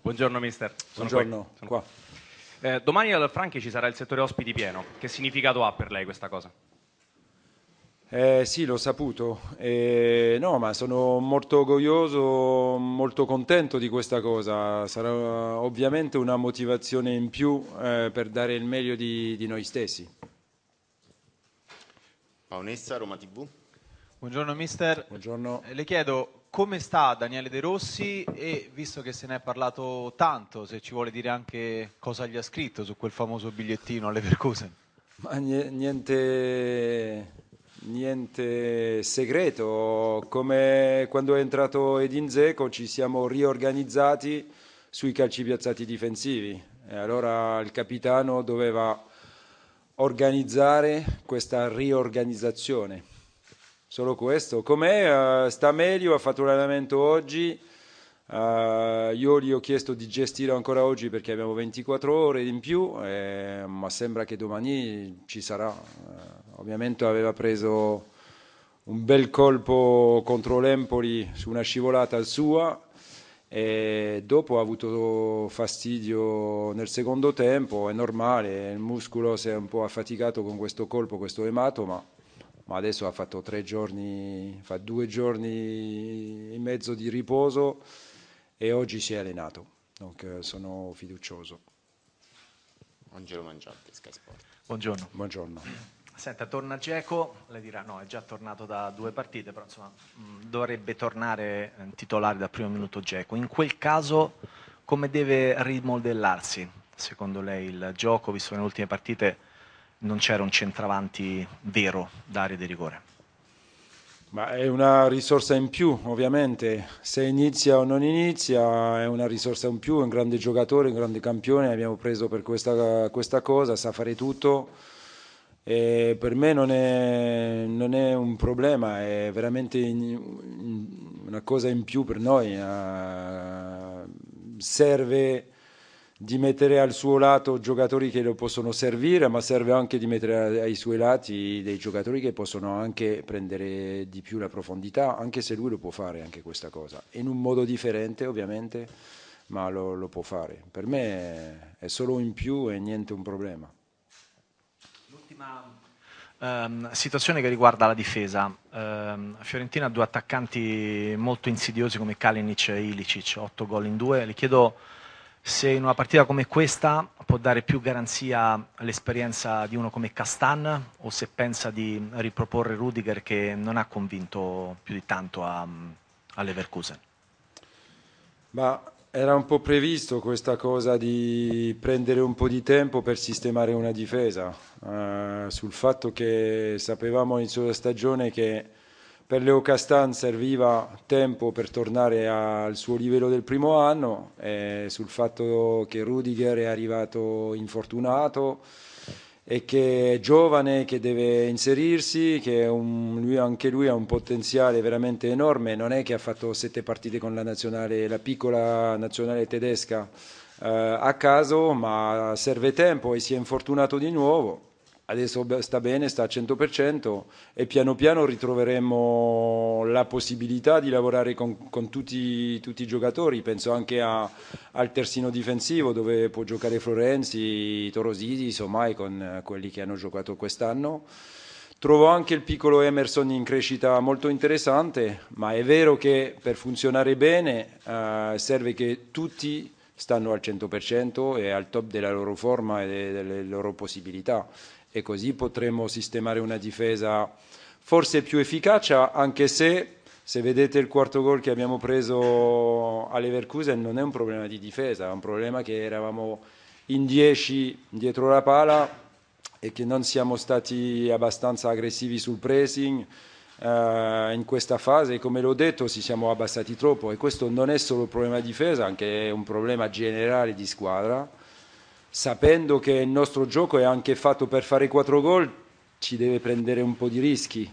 Buongiorno mister. Sono Buongiorno, Sono qua. Eh, domani al Franchi ci sarà il settore ospiti pieno. Che significato ha per lei questa cosa? Eh, sì, l'ho saputo. Eh, no, ma sono molto orgoglioso, molto contento di questa cosa. Sarà ovviamente una motivazione in più eh, per dare il meglio di, di noi stessi. Paonessa, Roma TV. Buongiorno mister. Buongiorno. Eh, le chiedo come sta Daniele De Rossi e visto che se ne è parlato tanto, se ci vuole dire anche cosa gli ha scritto su quel famoso bigliettino alle Vercosen. Ma niente, niente segreto, come quando è entrato Edin Zeco ci siamo riorganizzati sui calci piazzati difensivi e allora il capitano doveva organizzare questa riorganizzazione solo questo. Com'è? Uh, sta meglio, ha fatto l'allenamento oggi. Uh, io gli ho chiesto di gestire ancora oggi perché abbiamo 24 ore in più, e, eh, ma sembra che domani ci sarà. Uh, ovviamente aveva preso un bel colpo contro l'Empoli su una scivolata sua e dopo ha avuto fastidio nel secondo tempo, è normale, il muscolo si è un po' affaticato con questo colpo, questo ematoma, ma adesso ha fatto tre giorni, fa due giorni e mezzo di riposo e oggi si è allenato, Dunque sono fiducioso. Angelo Mangiante, Sky Sport. Buongiorno. Buongiorno. Senta, torna Geco, le dirà no, è già tornato da due partite, però insomma mm, dovrebbe tornare eh, titolare dal primo minuto Geco. In quel caso come deve rimodellarsi, secondo lei, il gioco, visto che nelle ultime partite non c'era un centravanti vero d'area di rigore. Ma è una risorsa in più, ovviamente, se inizia o non inizia è una risorsa in più, è un grande giocatore, un grande campione, l'abbiamo preso per questa, questa, cosa, sa fare tutto e per me non è, non è un problema, è veramente in, in, una cosa in più per noi, uh, serve di mettere al suo lato giocatori che lo possono servire, ma serve anche di mettere ai suoi lati dei giocatori che possono anche prendere di più la profondità, anche se lui lo può fare anche questa cosa, in un modo differente ovviamente, ma lo, lo può fare. Per me è solo in più e niente un problema. L'ultima Um, situazione che riguarda la difesa. Um, Fiorentina ha due attaccanti molto insidiosi come Kalinic e Ilicic, 8 gol in 2. Le chiedo se in una partita come questa può dare più garanzia all'esperienza di uno come Castan o se pensa di riproporre Rudiger che non ha convinto più di tanto a, a Ma era un po' previsto questa cosa di prendere un po' di tempo per sistemare una difesa, eh, sul fatto che sapevamo in della stagione che per Leo Castan serviva tempo per tornare al suo livello del primo anno, eh, sul fatto che Rudiger è arrivato infortunato e che è giovane, che deve inserirsi, che un, lui, anche lui ha un potenziale veramente enorme, non è che ha fatto sette partite con la, nazionale, la piccola nazionale tedesca eh, a caso, ma serve tempo e si è infortunato di nuovo adesso sta bene, sta al 100% e piano piano ritroveremo la possibilità di lavorare con, con tutti, tutti, i giocatori, penso anche a, al terzino difensivo dove può giocare Florenzi, Torosisi, Somai con quelli che hanno giocato quest'anno. Trovo anche il piccolo Emerson in crescita molto interessante, ma è vero che per funzionare bene eh, serve che tutti stanno al 100% e al top della loro forma e delle loro possibilità e così potremo sistemare una difesa forse più efficace, anche se se vedete il quarto gol che abbiamo preso all'Everkusen non è un problema di difesa, è un problema che eravamo in 10 dietro la pala e che non siamo stati abbastanza aggressivi sul pressing. Uh, in questa fase, come l'ho detto, ci siamo abbassati troppo e questo non è solo un problema di difesa, anche un problema generale di squadra sapendo che il nostro gioco è anche fatto per fare quattro gol, ci deve prendere un po' di rischi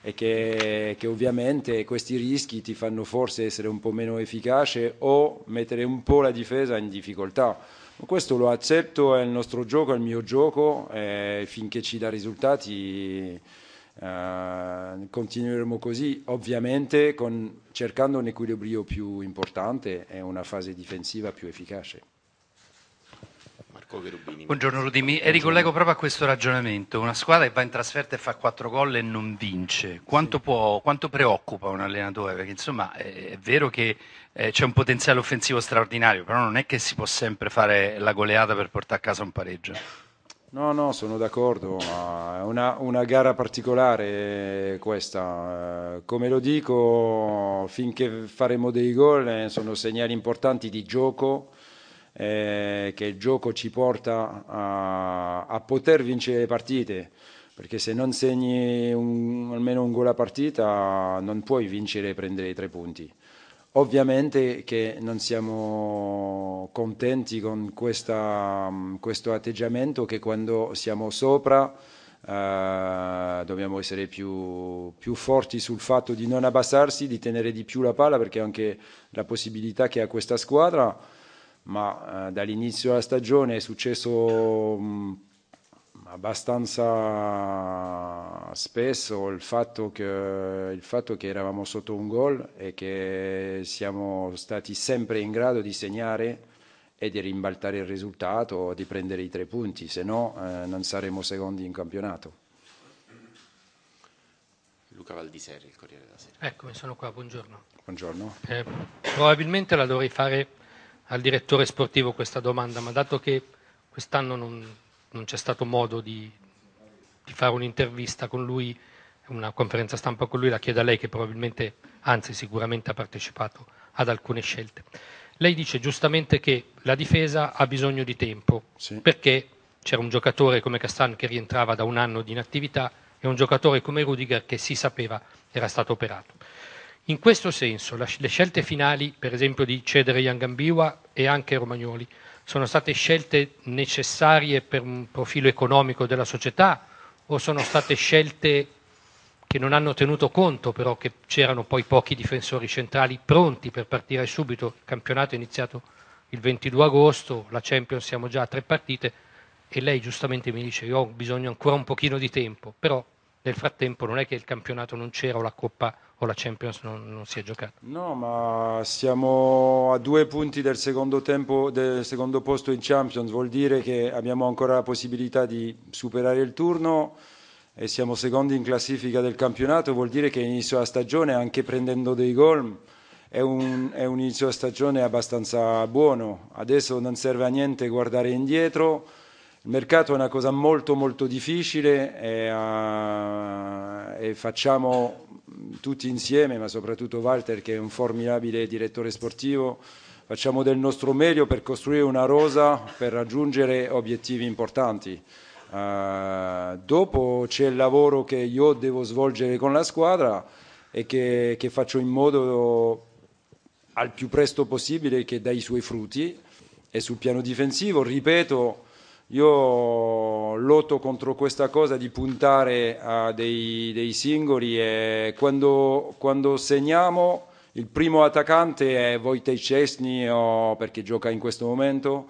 e che, che, ovviamente questi rischi ti fanno forse essere un po' meno efficace o mettere un po' la difesa in difficoltà. Questo lo accetto, è il nostro gioco, è il mio gioco e finché ci dà risultati eh, continueremo così, ovviamente con, cercando un equilibrio più importante e una fase difensiva più efficace. Buongiorno Rudimi, e ricollego proprio a questo ragionamento. Una squadra che va in trasferta e fa quattro gol e non vince, quanto, sì. può, quanto preoccupa un allenatore? Perché insomma è, è vero che eh, c'è un potenziale offensivo straordinario, però non è che si può sempre fare la goleata per portare a casa un pareggio. No, no, sono d'accordo, è una, una, gara particolare questa. Eh, come lo dico, finché faremo dei gol eh, sono segnali importanti di gioco eh, che il gioco ci porta a, a, poter vincere le partite, perché se non segni un, almeno un gol a partita non puoi vincere e prendere i tre punti. Ovviamente che non siamo contenti con questa, questo atteggiamento che quando siamo sopra eh, dobbiamo essere più, più, forti sul fatto di non abbassarsi, di tenere di più la palla perché anche la possibilità che ha questa squadra ma eh, dall'inizio della stagione è successo mh, mm, abbastanza spesso il fatto, che, il fatto, che, eravamo sotto un gol e che siamo stati sempre in grado di segnare e di rimbaltare il risultato, di prendere i tre punti, se no eh, non saremo secondi in campionato. Luca Valdiseri, il Corriere della Sera. Eccomi, sono qua, buongiorno. Buongiorno. Eh, probabilmente la dovrei fare al direttore sportivo questa domanda, ma dato che quest'anno non, non c'è stato modo di, di fare un'intervista con lui, una conferenza stampa con lui, la chiedo a lei che probabilmente, anzi sicuramente ha partecipato ad alcune scelte. Lei dice giustamente che la difesa ha bisogno di tempo, sì. perché c'era un giocatore come Castan che rientrava da un anno di inattività e un giocatore come Rudiger che si sapeva era stato operato. In questo senso le scelte finali, per esempio di cedere Yangambiwa e anche Romagnoli, sono state scelte necessarie per un profilo economico della società o sono state scelte che non hanno tenuto conto però che c'erano poi pochi difensori centrali pronti per partire subito, il campionato è iniziato il 22 agosto, la Champions siamo già a tre partite e lei giustamente mi dice io ho bisogno ancora un pochino di tempo, però nel frattempo non è che il campionato non c'era o la Coppa o la Champions non, non si è giocata. No, ma siamo a due punti del secondo, tempo, del secondo posto in Champions, vuol dire che abbiamo ancora la possibilità di superare il turno e siamo secondi in classifica del campionato, vuol dire che inizio la stagione anche prendendo dei gol è un, è un inizio a stagione abbastanza buono. Adesso non serve a niente guardare indietro il mercato è una cosa molto molto difficile e, uh, e, facciamo tutti insieme, ma soprattutto Walter che è un formidabile direttore sportivo, facciamo del nostro meglio per costruire una rosa per raggiungere obiettivi importanti. Uh, dopo c'è il lavoro che io devo svolgere con la squadra e che, che faccio in modo al più presto possibile che dai i suoi frutti e sul piano difensivo, ripeto, io lotto contro questa cosa di puntare a dei, dei singoli e quando, quando, segniamo il primo attaccante è Wojtek o perché gioca in questo momento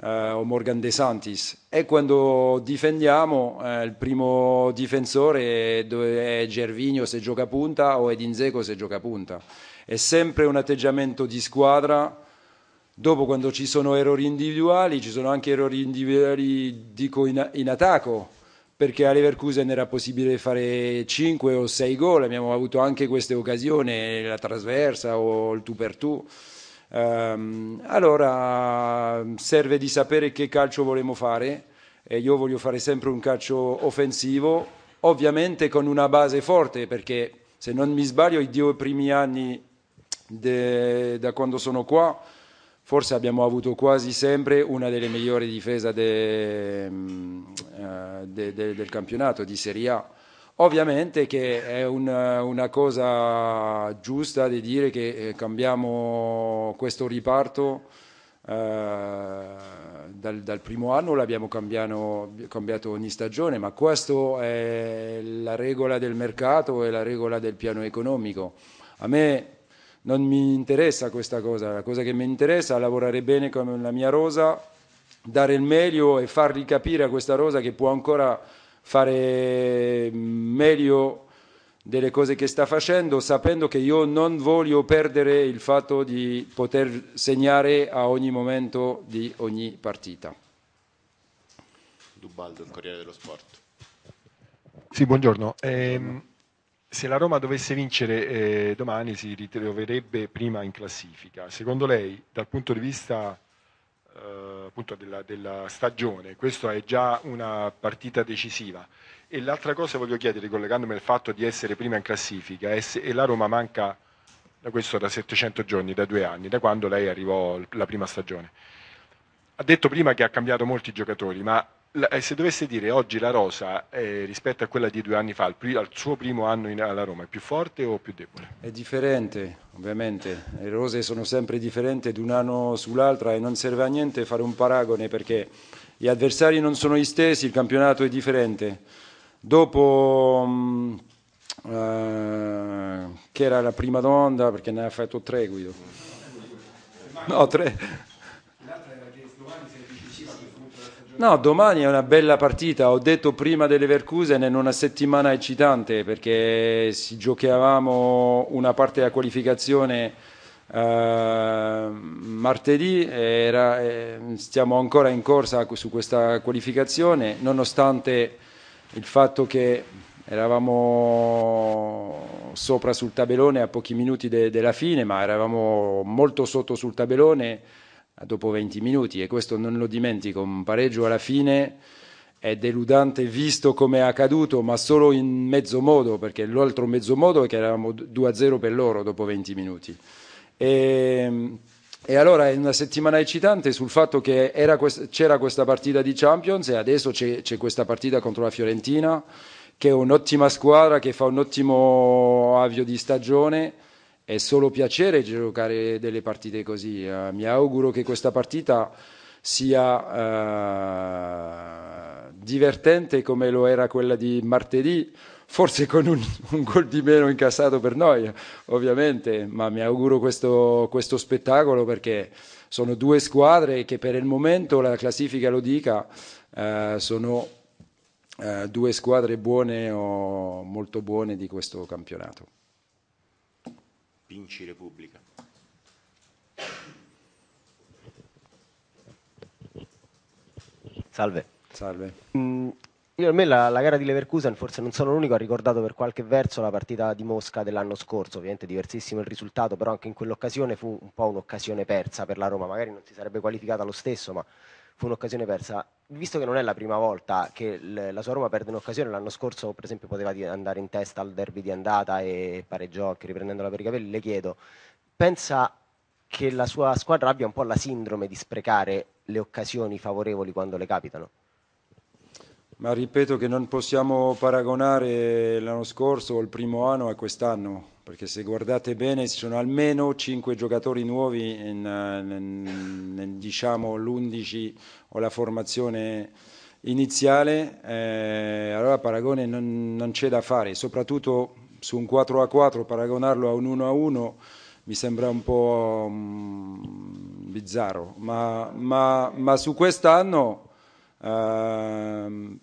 eh, o Morgan De Santis e quando difendiamo eh, il primo difensore è, Gervinio se gioca punta o Edinzeco se gioca punta. È sempre un atteggiamento di squadra Dopo quando ci sono errori individuali, ci sono anche errori individuali, dico in, in attacco, perché a Leverkusen era possibile fare 5 o 6 gol, abbiamo avuto anche queste occasioni, la trasversa o il tu per tu. Um, allora serve di sapere che calcio vogliamo fare e io voglio fare sempre un calcio offensivo, ovviamente con una base forte, perché se non mi sbaglio i due primi anni de, da quando sono qua forse abbiamo avuto quasi sempre una delle migliori difese de, mm, eh, de, de, del campionato di Serie A. Ovviamente che è una, una cosa giusta di dire che eh, cambiamo questo riparto Uh, dal, dal, primo anno l'abbiamo cambiato ogni stagione, ma questa è la regola del mercato e la regola del piano economico. A me non mi interessa questa cosa, la cosa che mi interessa è lavorare bene con la mia rosa, dare il meglio e fargli capire a questa rosa che può ancora fare meglio delle cose che sta facendo, sapendo che io non voglio perdere il fatto di poter segnare a ogni momento di ogni partita. Dubaldo, il Corriere dello Sport. Sì, buongiorno. buongiorno. Eh, se la Roma dovesse vincere eh, domani si ritroverebbe prima in classifica. Secondo lei, dal punto di vista eh, della, della, stagione, questa è già una partita decisiva. E l'altra cosa voglio chiedere, collegandomi al fatto di essere prima in classifica, è se, e la Roma manca da questo da 700 giorni, da due anni, da quando lei arrivò la prima stagione. Ha detto prima che ha cambiato molti giocatori, ma eh, se dovesse dire oggi la rosa eh, rispetto a quella di due anni fa, al, al suo primo anno in, alla Roma, è più forte o più debole? È differente, ovviamente. Le rose sono sempre differenti da un anno sull'altro e non serve a niente fare un paragone perché gli avversari non sono gli stessi, il campionato è differente. Dopo mh, mm, eh, uh, che era la prima domanda, perché ne ha fatto tre Guido. No, tre. No, domani è una bella partita. Ho detto prima delle dell'Everkusen in una settimana eccitante perché si giocavamo una parte della qualificazione uh, martedì. Era, eh, stiamo ancora in corsa su questa qualificazione, nonostante il fatto che eravamo sopra sul tabellone a pochi minuti de della fine, ma eravamo molto sotto sul tabellone dopo 20 minuti e questo non lo dimentico, un pareggio alla fine è deludante visto come è accaduto, ma solo in mezzo modo, perché l'altro mezzo modo è che eravamo 2-0 per loro dopo 20 minuti. E, ehm, e allora è una settimana eccitante sul fatto che quest- c'era questa partita di Champions e adesso c'è, c'è questa partita contro la Fiorentina, che è un'ottima squadra, che fa un ottimo avvio di stagione è solo piacere giocare delle partite così. Eh, mi auguro che questa partita sia eh, divertente come lo era quella di martedì, forse con un, un, gol di meno incassato per noi, ovviamente, ma mi auguro questo, questo spettacolo perché sono due squadre che per il momento la classifica lo dica, eh, sono eh, due squadre buone o molto buone di questo campionato. Vinci Repubblica. Salve. Salve. Mm, io a me la, la, gara di Leverkusen, forse non sono l'unico, ha ricordato per qualche verso la partita di Mosca dell'anno scorso, ovviamente diversissimo il risultato, però anche in quell'occasione fu un po' un'occasione persa per la Roma, magari non si sarebbe qualificata lo stesso, ma fu un'occasione persa. Visto che non è la prima volta che l- la sua Roma perde un'occasione, l'anno scorso per esempio poteva di- andare in testa al derby di andata e pareggiò anche riprendendola per i capelli, le chiedo, pensa che la sua squadra abbia un po' la sindrome di sprecare le occasioni favorevoli quando le capitano? Ma ripeto che non possiamo paragonare l'anno scorso o il primo anno a quest'anno perché se guardate bene ci sono almeno 5 giocatori nuovi in, in, eh, in diciamo, l'11 o la formazione iniziale, eh, allora Paragone non, non c'è da fare, soprattutto su un 4 a 4 paragonarlo a un 1 a 1 mi sembra un po' mh, mm, bizzarro, ma, ma, ma su quest'anno... Eh,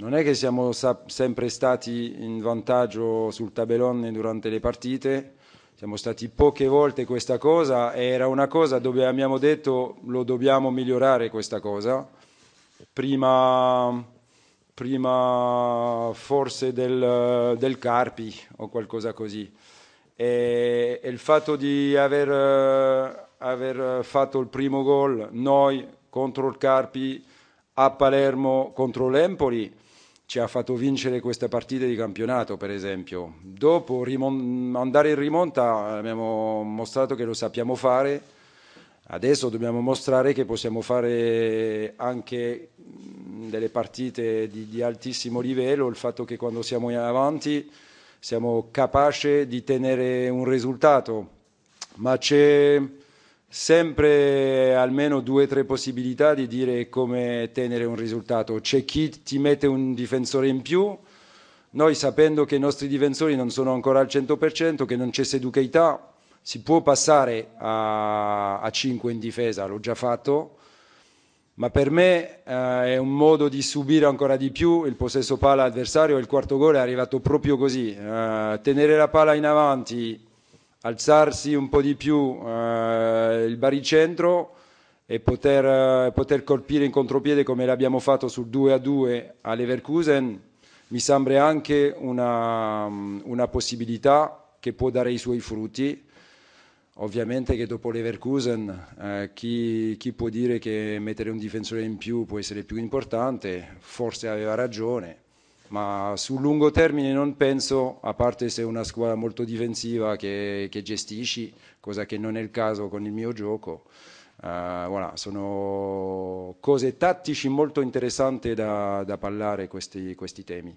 non è che siamo sempre stati in vantaggio sul tabellone durante le partite, siamo stati poche volte questa cosa e era una cosa dove abbiamo detto lo dobbiamo migliorare questa cosa. Prima, prima forse del, del, Carpi o qualcosa così. E, e il fatto di aver, aver fatto il primo gol noi contro il Carpi a Palermo contro l'Empoli ci ha fatto vincere queste partite di campionato, per esempio. Dopo andare in rimonta abbiamo mostrato che lo sappiamo fare, adesso dobbiamo mostrare che possiamo fare anche delle partite di, di altissimo livello, il fatto che quando siamo in avanti siamo capaci di tenere un risultato, ma c'è sempre almeno due o tre possibilità di dire come tenere un risultato. C'è chi ti mette un difensore in più, noi sapendo che i nostri difensori non sono ancora al 100%, che non c'è seducaità, si può passare a, a 5 in difesa, l'ho già fatto, ma per me eh, è un modo di subire ancora di più il possesso palla avversario, il quarto gol è arrivato proprio così, eh, tenere la palla in avanti alzarsi un po' di più eh, il baricentro e poter, eh, poter, colpire in contropiede come l'abbiamo fatto sul 2-2 a a Leverkusen mi sembra anche una, mm, una, possibilità che può dare i suoi frutti. Ovviamente che dopo Leverkusen eh, chi, chi può dire che mettere un difensore in più può essere più importante, forse aveva ragione ma sul lungo termine non penso, a parte se è una squadra molto difensiva che, che gestisci, cosa che non è il caso con il mio gioco. Uh, voilà, sono cose tattici molto interessanti da, da parlare questi, questi temi.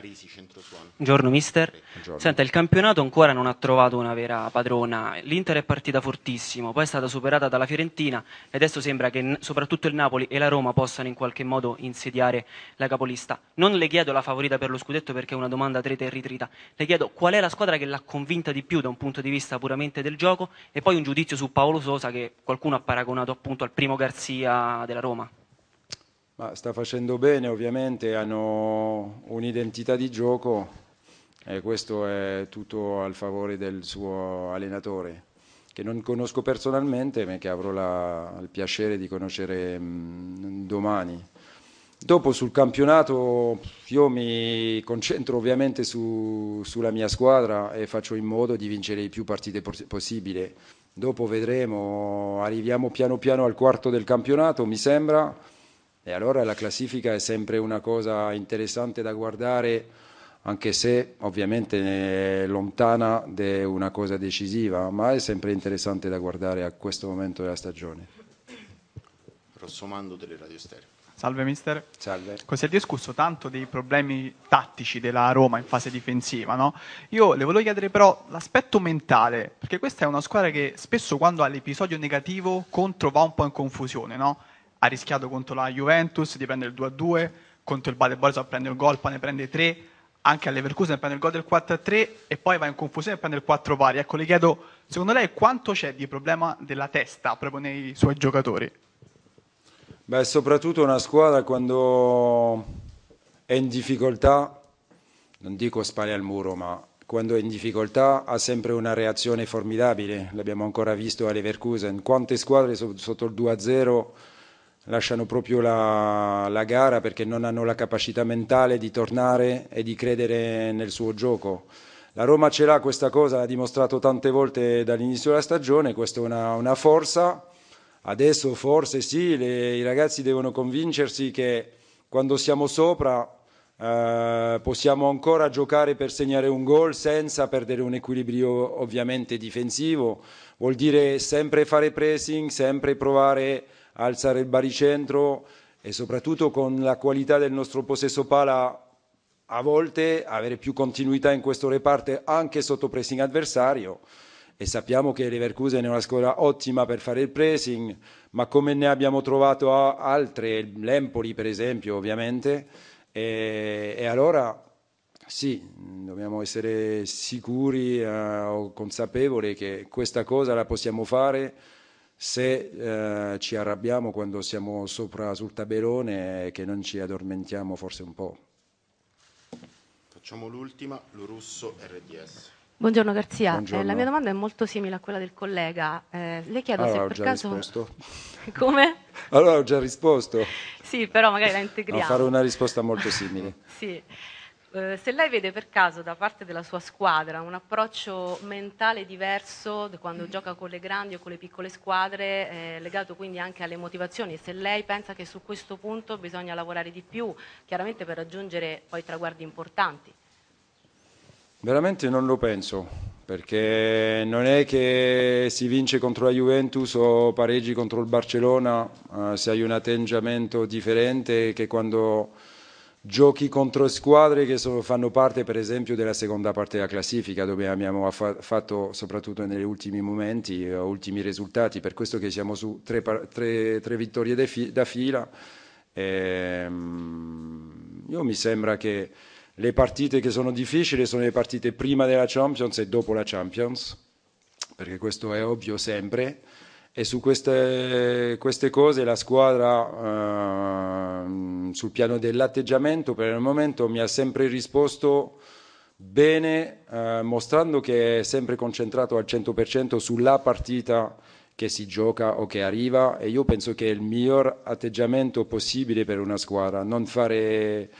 Parisi, Centrosuono. Buongiorno mister. Buongiorno. Senta, il campionato ancora non ha trovato una vera padrona. L'Inter è partita fortissimo, poi è stata superata dalla Fiorentina e adesso sembra che soprattutto il Napoli e la Roma possano in qualche modo insediare la capolista. Non le chiedo la favorita per lo scudetto perché è una domanda treta e ritrita. Le chiedo qual è la squadra che l'ha convinta di più da un punto di vista puramente del gioco e poi un giudizio su Paolo Sosa che qualcuno ha paragonato appunto al primo Garzia della Roma. Ma sta facendo bene, ovviamente hanno un'identità di gioco e questo è tutto al favore del suo allenatore, che non conosco personalmente ma che avrò la, il piacere di conoscere mh, mm, domani. Dopo sul campionato io mi concentro ovviamente su, sulla mia squadra e faccio in modo di vincere le più partite possibile. Dopo vedremo, arriviamo piano piano al quarto del campionato, mi sembra e allora la classifica è sempre una cosa interessante da guardare, anche se ovviamente è lontana da una cosa decisiva, ma è sempre interessante da guardare a questo momento della stagione. Rossomando delle Radio Stereo. Salve mister. Salve. Si è discusso tanto dei problemi tattici della Roma in fase difensiva, no? Io le volevo chiedere però l'aspetto mentale, perché questa è una squadra che spesso quando ha l'episodio negativo contro va un po' in confusione, no? ha rischiato contro la Juventus di prendere il 2-2, contro il Bader Borisov prende il gol, poi ne prende 3, anche all'Everkusen prende il gol del 4-3 e poi va in confusione e prende il 4 pari. Ecco, le chiedo, secondo lei quanto c'è di problema della testa proprio nei suoi giocatori? Beh, soprattutto una squadra quando è in difficoltà, non dico spalle al muro, ma quando è in difficoltà ha sempre una reazione formidabile, l'abbiamo ancora visto all'Everkusen. Quante squadre sotto il 2-0 lasciano proprio la, la, gara perché non hanno la capacità mentale di tornare e di credere nel suo gioco. La Roma ce l'ha questa cosa, l'ha dimostrato tante volte dall'inizio della stagione, questa è una, una forza. Adesso forse sì, le, i ragazzi devono convincersi che quando siamo sopra eh, possiamo ancora giocare per segnare un gol senza perdere un equilibrio ovviamente difensivo. Vuol dire sempre fare pressing, sempre provare alzare il baricentro e soprattutto con la qualità del nostro possesso pala a volte avere più continuità in questo reparto anche sotto pressing avversario e sappiamo che Leverkusen è una squadra ottima per fare il pressing, ma come ne abbiamo trovato altre, l'Empoli per esempio ovviamente, e, e allora sì, dobbiamo essere sicuri eh, o consapevoli che questa cosa la possiamo fare se eh, ci arrabbiamo quando siamo sopra sul tabellone, che non ci addormentiamo forse un po'. Facciamo l'ultima, lo russo RDS. Buongiorno Garzia, Eh, la mia domanda è molto simile a quella del collega. Eh, le chiedo allora, se per caso... Risposto. Come? Allora ho già risposto. Sì, però magari la integriamo. No, fare una risposta molto simile. sì. Eh, se lei vede per caso da parte della sua squadra un approccio mentale diverso quando mm. gioca con le grandi o con le piccole squadre, eh, legato quindi anche alle motivazioni, se lei pensa che su questo punto bisogna lavorare di più, chiaramente per raggiungere poi traguardi importanti. Veramente non lo penso, perché non è che si vince contro la Juventus o pareggi contro il Barcellona, eh, se hai un atteggiamento differente che quando giochi contro squadre che sono, fanno parte per esempio della seconda parte della classifica dove abbiamo fa fatto soprattutto negli ultimi momenti, eh, ultimi risultati, per questo che siamo su tre, tre, tre vittorie fi da fila. E, ehm, io mi sembra che le partite che sono difficili sono le partite prima della Champions e dopo la Champions, perché questo è ovvio sempre e su queste, queste cose la squadra eh, sul piano dell'atteggiamento per il momento mi ha sempre risposto bene eh, mostrando che è sempre concentrato al 100% sulla partita che si gioca o che arriva e io penso che è il miglior atteggiamento possibile per una squadra, non fare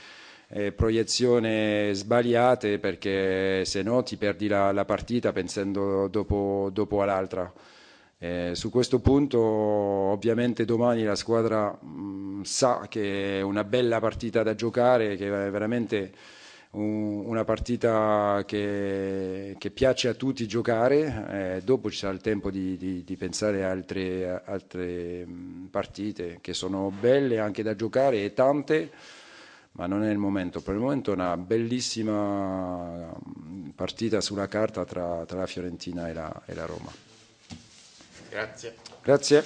eh, proiezioni sbagliate perché se no ti perdi la, la partita pensando dopo, dopo all'altra. Eh, su questo punto ovviamente domani la squadra mh, mm, sa che è una bella partita da giocare, che è veramente un, una partita che, che, piace a tutti giocare, eh, dopo ci sarà il tempo di, di, di pensare a altre, altre mm, partite che sono belle anche da giocare e tante ma non è il momento. Per il momento è una bellissima mm, partita sulla carta tra, tra la Fiorentina e la, e la Roma. Grazie. Grazie.